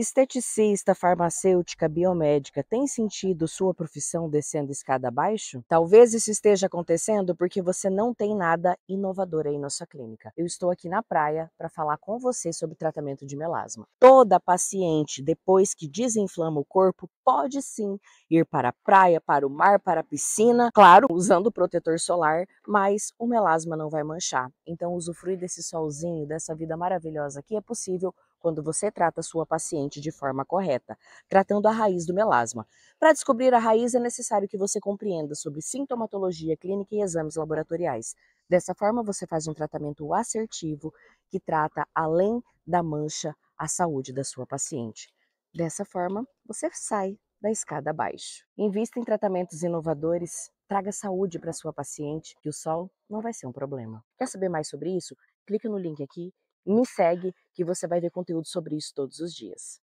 Esteticista, farmacêutica, biomédica, tem sentido sua profissão descendo escada abaixo? Talvez isso esteja acontecendo porque você não tem nada inovador aí na sua clínica. Eu estou aqui na praia para falar com você sobre tratamento de melasma. Toda paciente, depois que desinflama o corpo, pode sim ir para a praia, para o mar, para a piscina, claro, usando protetor solar, mas o melasma não vai manchar. Então, usufruir desse solzinho, dessa vida maravilhosa que é possível quando você trata sua paciente de forma correta, tratando a raiz do melasma. Para descobrir a raiz, é necessário que você compreenda sobre sintomatologia clínica e exames laboratoriais. Dessa forma, você faz um tratamento assertivo que trata além da mancha a saúde da sua paciente. Dessa forma, você sai da escada abaixo. Invista em tratamentos inovadores, traga saúde para sua paciente, que o sol não vai ser um problema. Quer saber mais sobre isso? Clique no link aqui me segue que você vai ver conteúdo sobre isso todos os dias.